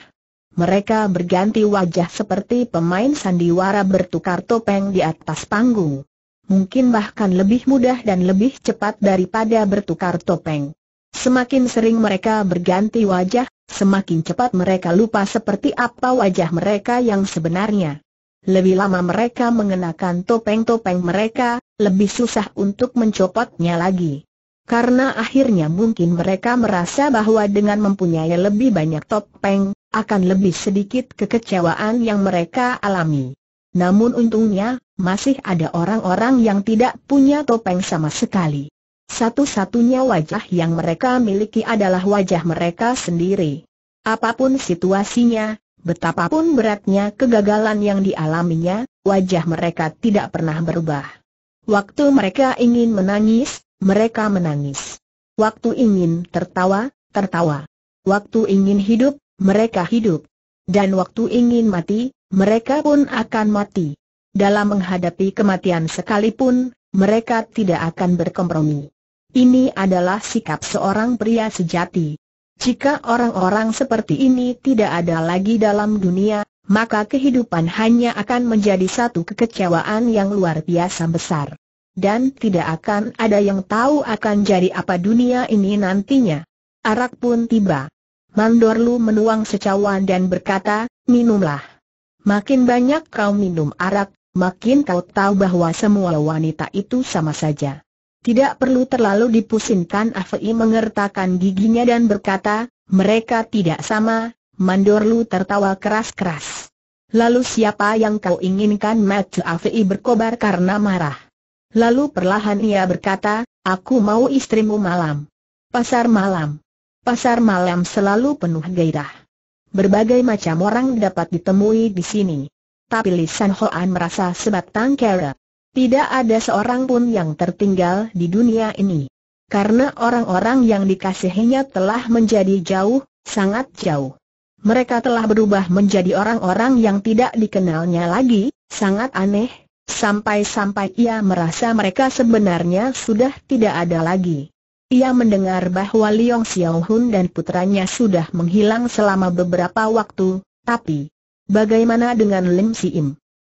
Speaker 1: Mereka berganti wajah seperti pemain sandiwara bertukar topeng di atas panggung. Mungkin bahkan lebih mudah dan lebih cepat daripada bertukar topeng. Semakin sering mereka berganti wajah, semakin cepat mereka lupa seperti apa wajah mereka yang sebenarnya. Lebih lama mereka mengenakan topeng-topeng mereka, lebih susah untuk mencopotnya lagi. Karena akhirnya mungkin mereka merasa bahwa dengan mempunyai lebih banyak topeng, akan lebih sedikit kekecewaan yang mereka alami. Namun untungnya, masih ada orang-orang yang tidak punya topeng sama sekali. Satu-satunya wajah yang mereka miliki adalah wajah mereka sendiri. Apapun situasinya, betapapun beratnya kegagalan yang dialaminya, wajah mereka tidak pernah berubah. Waktu mereka ingin menangis, mereka menangis. Waktu ingin tertawa, tertawa. Waktu ingin hidup, mereka hidup. Dan waktu ingin mati, mereka pun akan mati. Dalam menghadapi kematian sekalipun, mereka tidak akan berkompromi. Ini adalah sikap seorang pria sejati. Jika orang-orang seperti ini tidak ada lagi dalam dunia, maka kehidupan hanya akan menjadi satu kekecewaan yang luar biasa besar dan tidak akan ada yang tahu akan jadi apa dunia ini nantinya. Arak pun tiba. Mandorlu menuang secawan dan berkata, minumlah. Makin banyak kau minum arak, makin kau tahu bahwa semua wanita itu sama saja. Tidak perlu terlalu dipusingkan Afei mengertakkan giginya dan berkata, mereka tidak sama, Mandorlu tertawa keras-keras. Lalu siapa yang kau inginkan Mat Afei berkobar karena marah. Lalu perlahan ia berkata, aku mau istrimu malam. Pasar malam. Pasar malam selalu penuh gairah. Berbagai macam orang dapat ditemui di sini. Tapi Li Hoan merasa sebatang kara. Tidak ada seorang pun yang tertinggal di dunia ini. Karena orang-orang yang dikasihinya telah menjadi jauh, sangat jauh. Mereka telah berubah menjadi orang-orang yang tidak dikenalnya lagi, sangat aneh, Sampai-sampai ia merasa mereka sebenarnya sudah tidak ada lagi. Ia mendengar bahwa Liong Xiao Hun dan putranya sudah menghilang selama beberapa waktu, tapi bagaimana dengan Lim Si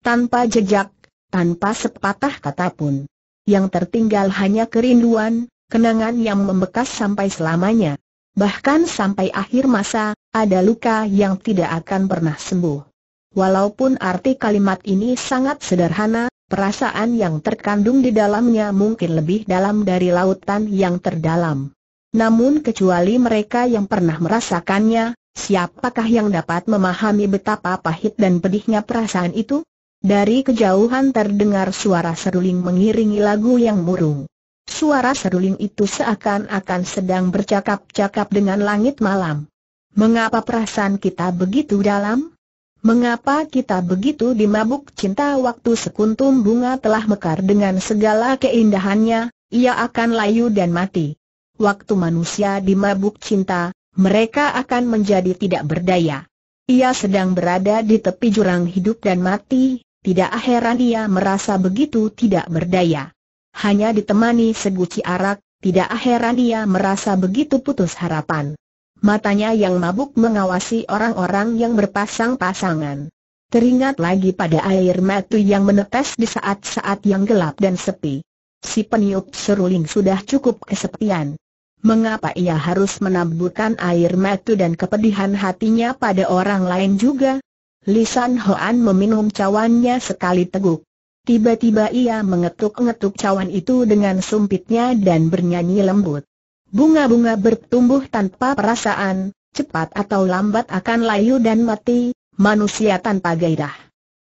Speaker 1: Tanpa jejak, tanpa sepatah kata pun. Yang tertinggal hanya kerinduan, kenangan yang membekas sampai selamanya. Bahkan sampai akhir masa, ada luka yang tidak akan pernah sembuh. Walaupun arti kalimat ini sangat sederhana, perasaan yang terkandung di dalamnya mungkin lebih dalam dari lautan yang terdalam. Namun kecuali mereka yang pernah merasakannya, siapakah yang dapat memahami betapa pahit dan pedihnya perasaan itu? Dari kejauhan terdengar suara seruling mengiringi lagu yang murung. Suara seruling itu seakan-akan sedang bercakap-cakap dengan langit malam. Mengapa perasaan kita begitu dalam? Mengapa kita begitu dimabuk cinta waktu sekuntum bunga telah mekar dengan segala keindahannya, ia akan layu dan mati. Waktu manusia dimabuk cinta, mereka akan menjadi tidak berdaya. Ia sedang berada di tepi jurang hidup dan mati, tidak heran ia merasa begitu tidak berdaya. Hanya ditemani seguci arak, tidak heran ia merasa begitu putus harapan. Matanya yang mabuk mengawasi orang-orang yang berpasang-pasangan. Teringat lagi pada air mata yang menetes di saat-saat yang gelap dan sepi. Si peniup seruling sudah cukup kesepian. Mengapa ia harus menaburkan air mata dan kepedihan hatinya pada orang lain juga? Lisan Hoan meminum cawannya sekali teguk. Tiba-tiba ia mengetuk-ngetuk cawan itu dengan sumpitnya dan bernyanyi lembut. Bunga-bunga bertumbuh tanpa perasaan, cepat atau lambat akan layu dan mati, manusia tanpa gairah.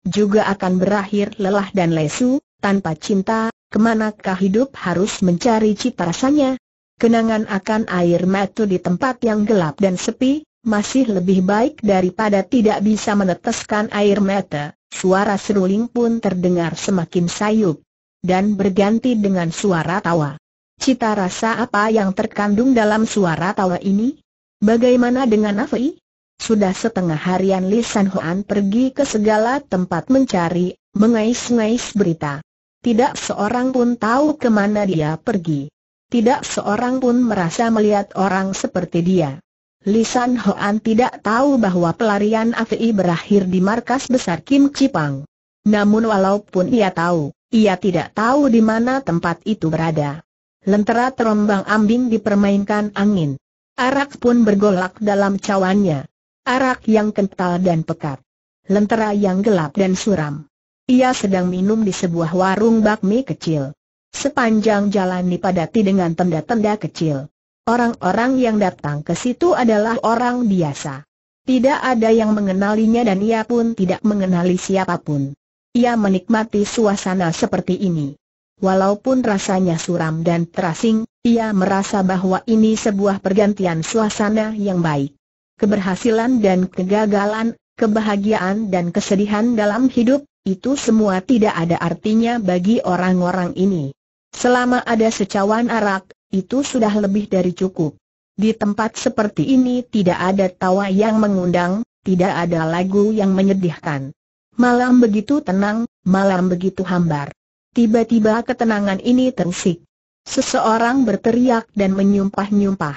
Speaker 1: Juga akan berakhir lelah dan lesu, tanpa cinta, kemanakah hidup harus mencari cita rasanya? Kenangan akan air mata di tempat yang gelap dan sepi, masih lebih baik daripada tidak bisa meneteskan air mata, suara seruling pun terdengar semakin sayup. Dan berganti dengan suara tawa. Cita rasa apa yang terkandung dalam suara tawa ini? Bagaimana dengan Afi? Sudah setengah harian Li San Hoan pergi ke segala tempat mencari, mengais-ngais berita. Tidak seorang pun tahu kemana dia pergi. Tidak seorang pun merasa melihat orang seperti dia. Lisan Hoan tidak tahu bahwa pelarian Afi berakhir di markas besar Kim Cipang. Namun walaupun ia tahu, ia tidak tahu di mana tempat itu berada. Lentera terombang ambing dipermainkan angin. Arak pun bergolak dalam cawannya. Arak yang kental dan pekat. Lentera yang gelap dan suram. Ia sedang minum di sebuah warung bakmi kecil. Sepanjang jalan dipadati dengan tenda-tenda kecil. Orang-orang yang datang ke situ adalah orang biasa. Tidak ada yang mengenalinya dan ia pun tidak mengenali siapapun. Ia menikmati suasana seperti ini. Walaupun rasanya suram dan terasing, ia merasa bahwa ini sebuah pergantian suasana yang baik. Keberhasilan dan kegagalan, kebahagiaan dan kesedihan dalam hidup, itu semua tidak ada artinya bagi orang-orang ini. Selama ada secawan arak, itu sudah lebih dari cukup. Di tempat seperti ini tidak ada tawa yang mengundang, tidak ada lagu yang menyedihkan. Malam begitu tenang, malam begitu hambar. Tiba-tiba ketenangan ini tersik. Seseorang berteriak dan menyumpah-nyumpah.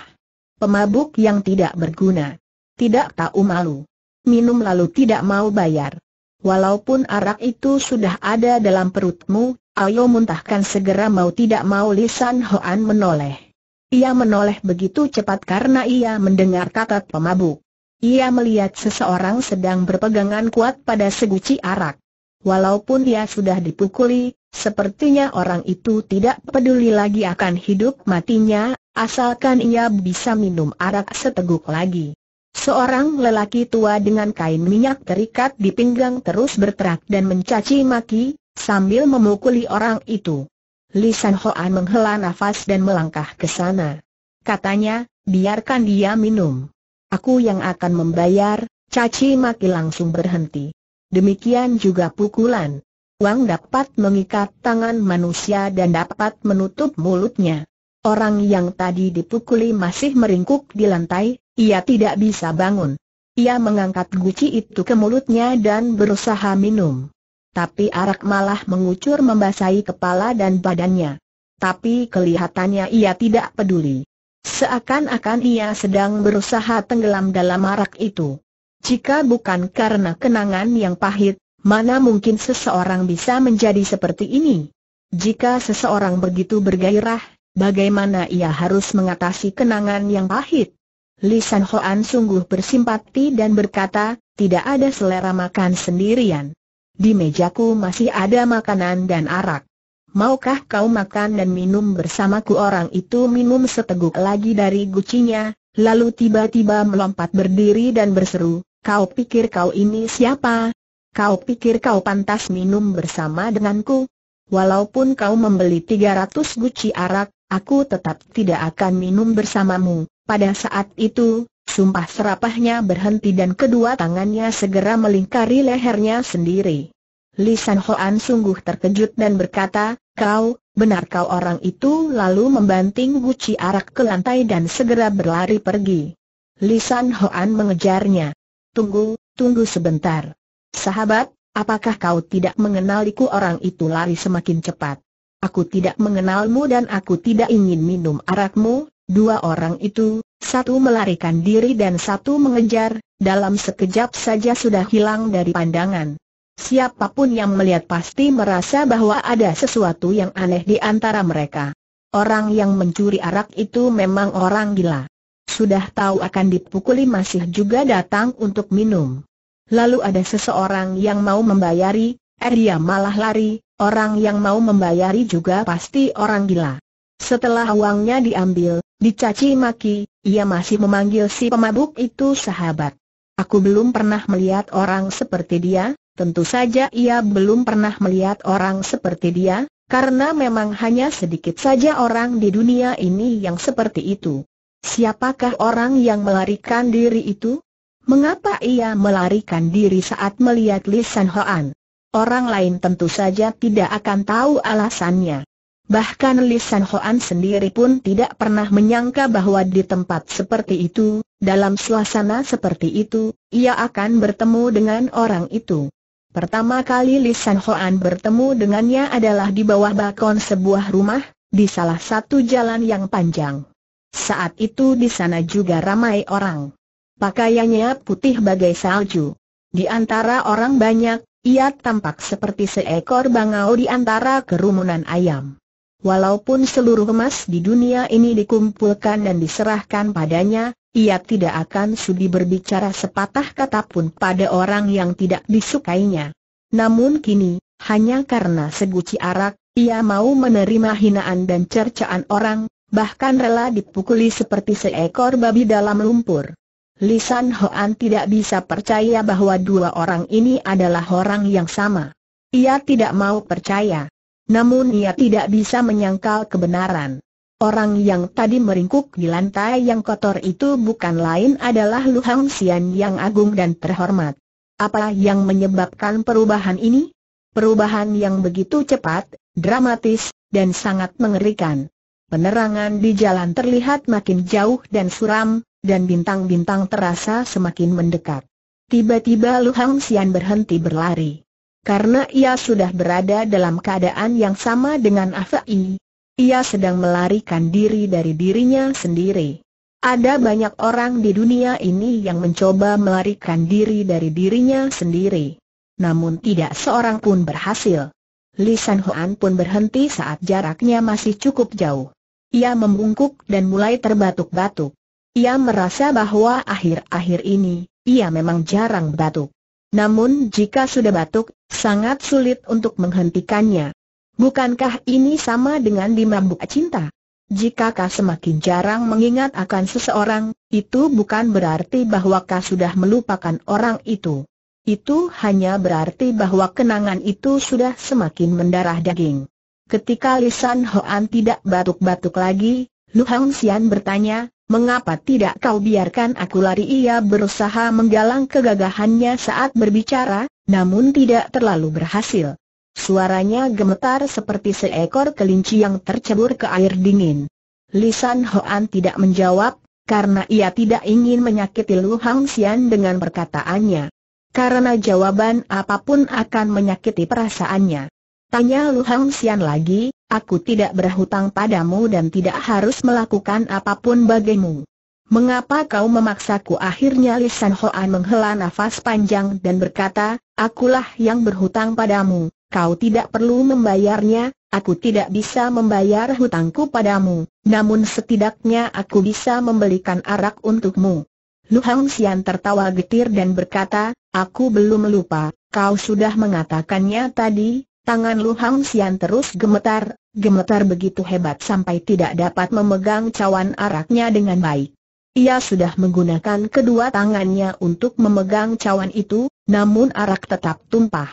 Speaker 1: Pemabuk yang tidak berguna. Tidak tahu malu. Minum lalu tidak mau bayar. Walaupun arak itu sudah ada dalam perutmu, ayo muntahkan segera mau tidak mau lisan Hoan menoleh. Ia menoleh begitu cepat karena ia mendengar kata pemabuk. Ia melihat seseorang sedang berpegangan kuat pada seguci arak. Walaupun dia sudah dipukuli, sepertinya orang itu tidak peduli lagi akan hidup matinya, asalkan ia bisa minum arak seteguk lagi. Seorang lelaki tua dengan kain minyak terikat di pinggang terus berterak dan mencaci maki, sambil memukuli orang itu. Li Hoan menghela nafas dan melangkah ke sana. Katanya, biarkan dia minum. Aku yang akan membayar, caci maki langsung berhenti demikian juga pukulan. Wang dapat mengikat tangan manusia dan dapat menutup mulutnya. Orang yang tadi dipukuli masih meringkuk di lantai, ia tidak bisa bangun. Ia mengangkat guci itu ke mulutnya dan berusaha minum. Tapi arak malah mengucur membasahi kepala dan badannya. Tapi kelihatannya ia tidak peduli. Seakan-akan ia sedang berusaha tenggelam dalam arak itu. Jika bukan karena kenangan yang pahit, mana mungkin seseorang bisa menjadi seperti ini? Jika seseorang begitu bergairah, bagaimana ia harus mengatasi kenangan yang pahit? Lisan Hoan sungguh bersimpati dan berkata, tidak ada selera makan sendirian. Di mejaku masih ada makanan dan arak. Maukah kau makan dan minum bersamaku? Orang itu minum seteguk lagi dari gucinya, lalu tiba-tiba melompat berdiri dan berseru, kau pikir kau ini siapa? Kau pikir kau pantas minum bersama denganku? Walaupun kau membeli 300 guci arak, aku tetap tidak akan minum bersamamu. Pada saat itu, sumpah serapahnya berhenti dan kedua tangannya segera melingkari lehernya sendiri. Lisan Hoan sungguh terkejut dan berkata, kau, benar kau orang itu lalu membanting guci arak ke lantai dan segera berlari pergi. Lisan Hoan mengejarnya. Tunggu, tunggu sebentar. Sahabat, apakah kau tidak mengenaliku orang itu lari semakin cepat? Aku tidak mengenalmu dan aku tidak ingin minum arakmu. Dua orang itu, satu melarikan diri dan satu mengejar, dalam sekejap saja sudah hilang dari pandangan. Siapapun yang melihat pasti merasa bahwa ada sesuatu yang aneh di antara mereka. Orang yang mencuri arak itu memang orang gila. Sudah tahu akan dipukuli masih juga datang untuk minum. Lalu ada seseorang yang mau membayari, eh dia malah lari, orang yang mau membayari juga pasti orang gila. Setelah uangnya diambil, dicaci maki, ia masih memanggil si pemabuk itu sahabat. Aku belum pernah melihat orang seperti dia, Tentu saja ia belum pernah melihat orang seperti dia, karena memang hanya sedikit saja orang di dunia ini yang seperti itu. Siapakah orang yang melarikan diri itu? Mengapa ia melarikan diri saat melihat Li San Hoan? Orang lain tentu saja tidak akan tahu alasannya. Bahkan Li San Hoan sendiri pun tidak pernah menyangka bahwa di tempat seperti itu, dalam suasana seperti itu, ia akan bertemu dengan orang itu. Pertama kali Li San Hoan bertemu dengannya adalah di bawah balkon sebuah rumah, di salah satu jalan yang panjang. Saat itu di sana juga ramai orang. Pakaiannya putih bagai salju. Di antara orang banyak, ia tampak seperti seekor bangau di antara kerumunan ayam. Walaupun seluruh emas di dunia ini dikumpulkan dan diserahkan padanya, ia tidak akan sudi berbicara sepatah kata pun pada orang yang tidak disukainya. Namun kini, hanya karena seguci arak, ia mau menerima hinaan dan cercaan orang, bahkan rela dipukuli seperti seekor babi dalam lumpur. Lisan Hoan tidak bisa percaya bahwa dua orang ini adalah orang yang sama. Ia tidak mau percaya. Namun ia tidak bisa menyangkal kebenaran. Orang yang tadi meringkuk di lantai yang kotor itu bukan lain adalah Lu Hang Xian yang agung dan terhormat. Apa yang menyebabkan perubahan ini? Perubahan yang begitu cepat, dramatis, dan sangat mengerikan. Penerangan di jalan terlihat makin jauh dan suram, dan bintang-bintang terasa semakin mendekat. Tiba-tiba Lu Hang Xian berhenti berlari. Karena ia sudah berada dalam keadaan yang sama dengan Afai, ia sedang melarikan diri dari dirinya sendiri. Ada banyak orang di dunia ini yang mencoba melarikan diri dari dirinya sendiri. Namun tidak seorang pun berhasil. Lisan Huan pun berhenti saat jaraknya masih cukup jauh. Ia membungkuk dan mulai terbatuk-batuk. Ia merasa bahwa akhir-akhir ini, ia memang jarang batuk. Namun jika sudah batuk, sangat sulit untuk menghentikannya. Bukankah ini sama dengan dimabuk cinta? Jika kau semakin jarang mengingat akan seseorang, itu bukan berarti bahwa kau sudah melupakan orang itu. Itu hanya berarti bahwa kenangan itu sudah semakin mendarah daging. Ketika Lisan Hoan tidak batuk-batuk lagi, Lu Hang Xian bertanya, mengapa tidak kau biarkan aku lari? Ia berusaha menggalang kegagahannya saat berbicara, namun tidak terlalu berhasil. Suaranya gemetar seperti seekor kelinci yang tercebur ke air dingin. Lisan Hoan tidak menjawab, karena ia tidak ingin menyakiti Lu Hang Xian dengan perkataannya. Karena jawaban apapun akan menyakiti perasaannya. Tanya Lu Hang Xian lagi, aku tidak berhutang padamu dan tidak harus melakukan apapun bagimu. Mengapa kau memaksaku akhirnya Lisan Hoan menghela nafas panjang dan berkata, akulah yang berhutang padamu kau tidak perlu membayarnya, aku tidak bisa membayar hutangku padamu, namun setidaknya aku bisa membelikan arak untukmu. Lu Hang Xian tertawa getir dan berkata, aku belum lupa, kau sudah mengatakannya tadi, tangan Lu Hang Xian terus gemetar, gemetar begitu hebat sampai tidak dapat memegang cawan araknya dengan baik. Ia sudah menggunakan kedua tangannya untuk memegang cawan itu, namun arak tetap tumpah.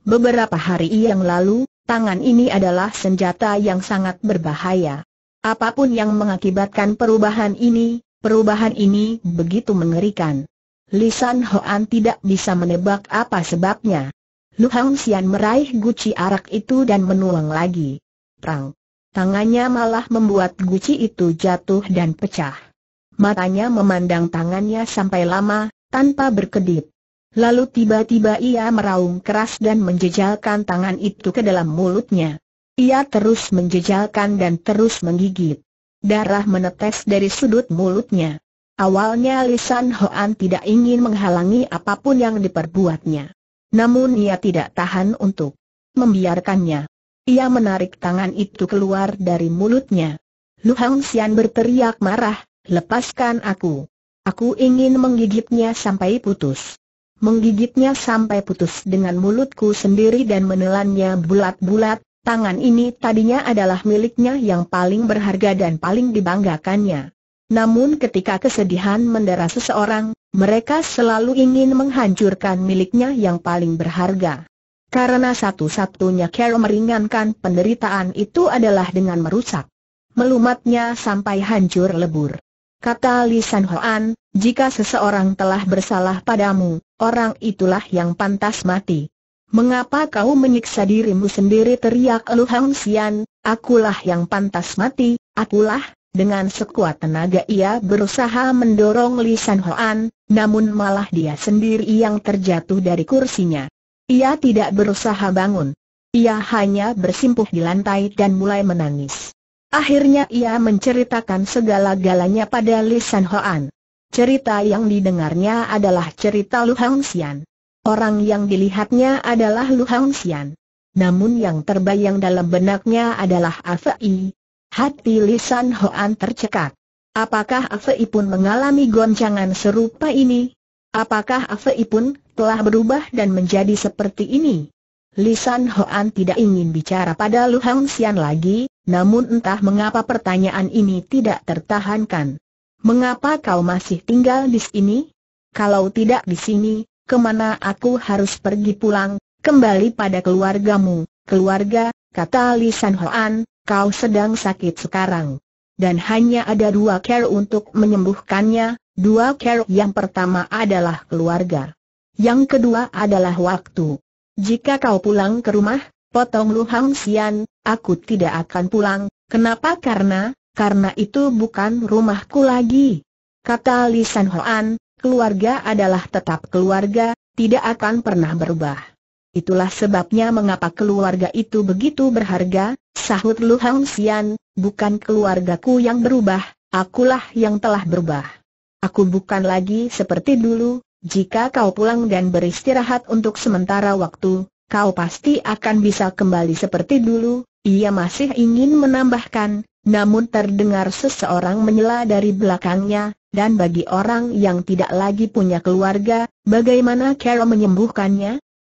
Speaker 1: Beberapa hari yang lalu, tangan ini adalah senjata yang sangat berbahaya. Apapun yang mengakibatkan perubahan ini, perubahan ini begitu mengerikan. Lisan Hoan tidak bisa menebak apa sebabnya. Lu Hang Xian meraih guci arak itu dan menuang lagi. Prang. Tangannya malah membuat guci itu jatuh dan pecah. Matanya memandang tangannya sampai lama, tanpa berkedip. Lalu tiba-tiba ia meraung keras dan menjejalkan tangan itu ke dalam mulutnya. Ia terus menjejalkan dan terus menggigit. Darah menetes dari sudut mulutnya. Awalnya Lisan Hoan tidak ingin menghalangi apapun yang diperbuatnya. Namun ia tidak tahan untuk membiarkannya. Ia menarik tangan itu keluar dari mulutnya. Lu Hang Xian berteriak marah, lepaskan aku. Aku ingin menggigitnya sampai putus menggigitnya sampai putus dengan mulutku sendiri dan menelannya bulat-bulat, tangan ini tadinya adalah miliknya yang paling berharga dan paling dibanggakannya. Namun ketika kesedihan mendera seseorang, mereka selalu ingin menghancurkan miliknya yang paling berharga. Karena satu-satunya cara meringankan penderitaan itu adalah dengan merusak. Melumatnya sampai hancur lebur. Kata Lisan Hoan, jika seseorang telah bersalah padamu, orang itulah yang pantas mati. Mengapa kau menyiksa dirimu sendiri teriak Lu Hang Xian, akulah yang pantas mati, akulah, dengan sekuat tenaga ia berusaha mendorong Li San Hoan, namun malah dia sendiri yang terjatuh dari kursinya. Ia tidak berusaha bangun. Ia hanya bersimpuh di lantai dan mulai menangis. Akhirnya ia menceritakan segala-galanya pada Li San Hoan. Cerita yang didengarnya adalah cerita Lu Hang Orang yang dilihatnya adalah Lu Hang Namun yang terbayang dalam benaknya adalah Afei. Hati Lisan Hoan tercekat. Apakah Afei pun mengalami goncangan serupa ini? Apakah Afei pun telah berubah dan menjadi seperti ini? Lisan Hoan tidak ingin bicara pada Lu Hang lagi, namun entah mengapa pertanyaan ini tidak tertahankan. Mengapa kau masih tinggal di sini? Kalau tidak di sini, kemana aku harus pergi pulang, kembali pada keluargamu, keluarga, kata Li San Hoan, kau sedang sakit sekarang. Dan hanya ada dua care untuk menyembuhkannya, dua care yang pertama adalah keluarga. Yang kedua adalah waktu. Jika kau pulang ke rumah, potong Lu Hang Xian, aku tidak akan pulang, kenapa karena, karena itu bukan rumahku lagi. Kata Li Hoan, keluarga adalah tetap keluarga, tidak akan pernah berubah. Itulah sebabnya mengapa keluarga itu begitu berharga, sahut Lu Hang Sian, bukan keluargaku yang berubah, akulah yang telah berubah. Aku bukan lagi seperti dulu, jika kau pulang dan beristirahat untuk sementara waktu, kau pasti akan bisa kembali seperti dulu, ia masih ingin menambahkan, namun terdengar seseorang menyela dari belakangnya, dan bagi orang yang tidak lagi punya keluarga, bagaimana Carol menyembuhkannya?